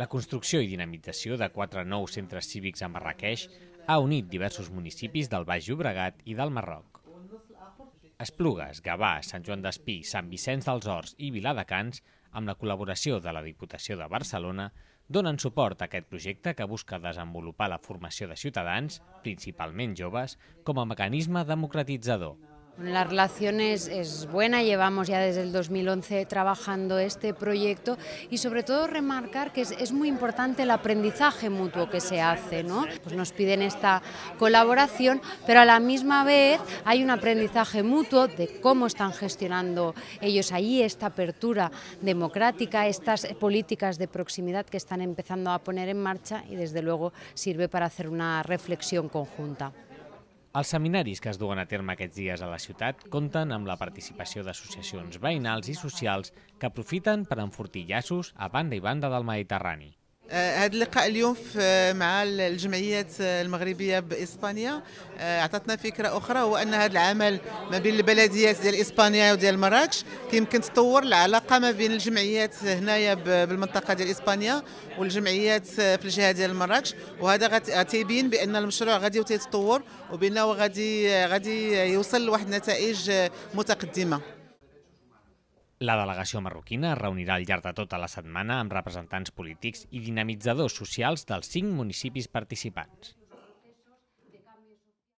La construcció i dinamització de quatre nous centres cívics a Marrakeix ha unit diversos municipis del Baix Llobregat i del Marroc. Esplugues, Gavà, Sant Joan d'Espí, Sant Vicenç dels Horts i Viladecans, amb la col·laboració de la Diputació de Barcelona, donen suport a aquest projecte que busca desenvolupar la formació de ciutadans, principalment joves, com a mecanisme democratitzador. La relación es, buena, llevamos ya desde el 2011 trabajando este proyecto y sobre todo remarcar que es, muy importante el aprendizaje mutuo que se hace. Pues nos piden esta colaboración, pero a la misma vez hay un aprendizaje mutuo de cómo están gestionando ellos allí esta apertura democrática, estas políticas de proximidad que están empezando a poner en marcha y desde luego sirve para hacer una reflexión conjunta. Els seminaris que es duen a terme aquests dies a la ciutat compten amb la participació d'associacions veïnals i socials que aprofiten per enfortir llaços a banda i banda del Mediterrani. آه، هذا اللقاء اليوم آه، مع الجمعيات آه، المغربيه باسبانيا اعطتنا فكره اخرى هو ان هذا العمل ما بين البلديات ديال اسبانيا وديال مراكش كيمكن تطور العلاقه ما بين الجمعيات هنايا بالمنطقه ديال اسبانيا والجمعيات في الجهه ديال مراكش وهذا غتبين بان المشروع غادي يتطور وبانه غادي غادي يوصل لواحد النتائج متقدمه La delegació marroquina es reunirà al llarg de tota la setmana amb representants polítics i dinamitzadors socials dels cinc municipis participants.